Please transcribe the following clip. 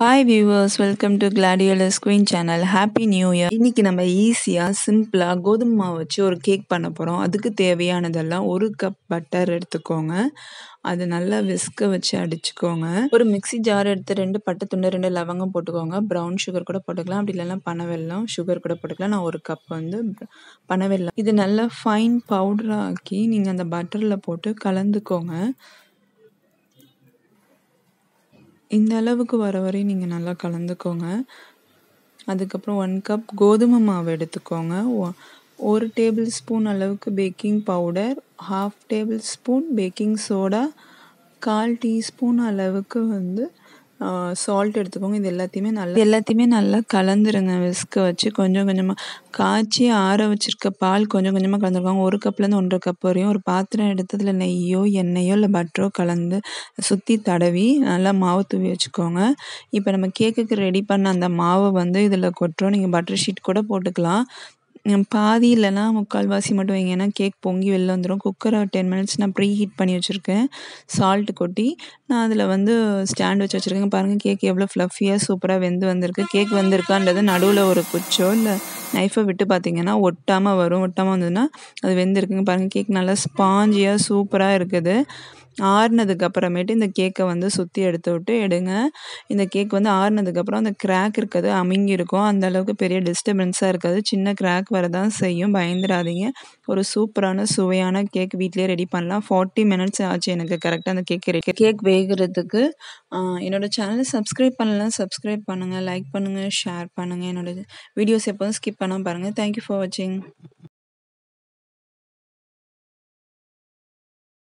hi viewers welcome to gladiolus queen channel happy new year இன்னைக்கு நம்ம ஈஸியாக சிம்பிளாக கோதுமை மாவு வச்சு ஒரு கேக் பண்ண போகிறோம் அதுக்கு தேவையானதெல்லாம் ஒரு கப் பட்டர் எடுத்துக்கோங்க அது நல்லா விஸ்க வச்சு அடிச்சுக்கோங்க ஒரு மிக்சி ஜார் எடுத்து ரெண்டு பட்டை துண்டு ரெண்டு லவங்கம் போட்டுக்கோங்க ப்ரௌன் சுகர் கூட போட்டுக்கலாம் அப்படி இல்லைன்னா பனவெல்லம் சுகர் கூட போட்டுக்கலாம் நான் ஒரு கப் வந்து பனவெல்லம் இது நல்லா ஃபைன் பவுடராக ஆக்கி நீங்கள் அந்த பட்டரில் போட்டு கலந்துக்கோங்க இந்த அளவுக்கு வர வரையும் நீங்கள் நல்லா கலந்துக்கோங்க அதுக்கப்புறம் ஒன் கப் கோதுமை மாவு எடுத்துக்கோங்க ஒரு டேபிள் ஸ்பூன் அளவுக்கு baking powder half tablespoon baking soda கால் டீஸ்பூன் அளவுக்கு வந்து சால்ட் எடுத்துக்கோங்க இது எல்லாத்தையுமே நல்லா எல்லாத்தையுமே நல்லா கலந்துருங்க விஸ்க வச்சு கொஞ்சம் கொஞ்சமாக காய்ச்சி ஆற வச்சுருக்க பால் கொஞ்சம் கொஞ்சமாக கலந்துருக்காங்க ஒரு கப்லேருந்து ஒன்றரை கப் வரையும் ஒரு பாத்திரம் எடுத்து நெய்யோ எண்ணெயோ இல்லை பட்டரோ கலந்து சுற்றி தடவி நல்லா மாவு தூவி வச்சுக்கோங்க இப்போ நம்ம கேக்குக்கு ரெடி பண்ண அந்த மாவை வந்து இதில் கொட்டுறோம் நீங்கள் பட்டர் ஷீட் கூட போட்டுக்கலாம் பாதி இல்லைனா முக்கால்வாசி மட்டும் வைங்கன்னா கேக் பொங்கி வெளில வந்துடும் குக்கரை டென் மினிட்ஸ் நான் ப்ரீ ஹீட் பண்ணி வச்சுருக்கேன் சால்ட் கொட்டி நான் அதில் வந்து ஸ்டாண்ட் வச்சு வச்சுருக்கேன் பாருங்கள் கேக் எவ்வளோ ஃப்ளஃபியாக சூப்பராக வெந்து வந்திருக்கு கேக் வந்திருக்கான்றது நடுவில் ஒரு குச்சோ இல்லை நைஃபை விட்டு பார்த்தீங்கன்னா ஒட்டாமல் வரும் ஒட்டாமல் வந்ததுன்னா அது வெந்திருக்குங்க பாருங்கள் கேக் நல்லா ஸ்பாஞ்சியாக சூப்பராக இருக்குது ஆறுனதுக்கு அப்புறமேட்டு இந்த கேக்கை வந்து சுற்றி எடுத்து விட்டு எடுங்க இந்த கேக் வந்து ஆறுனதுக்கப்புறம் அந்த கிராக் இருக்கிறது இருக்கும் அந்த அளவுக்கு பெரிய டிஸ்டர்பன்ஸாக இருக்காது சின்ன கிராக் வரதான் செய்யும் பயந்துடாதீங்க ஒரு சூப்பரான சுவையான கேக் வீட்லேயே ரெடி பண்ணலாம் ஃபார்ட்டி மினிட்ஸ் ஆச்சு எனக்கு கரெக்டாக அந்த கேக் ரெடி கேக் வேகிறதுக்கு என்னோடய சேனலை சப்ஸ்கிரைப் பண்ணலாம் சப்ஸ்கிரைப் பண்ணுங்கள் லைக் பண்ணுங்கள் ஷேர் பண்ணுங்கள் என்னோடய வீடியோஸ் எப்போதும் ஸ்கிப் பண்ணால் பாருங்கள் தேங்க்யூ ஃபார் வாட்சிங்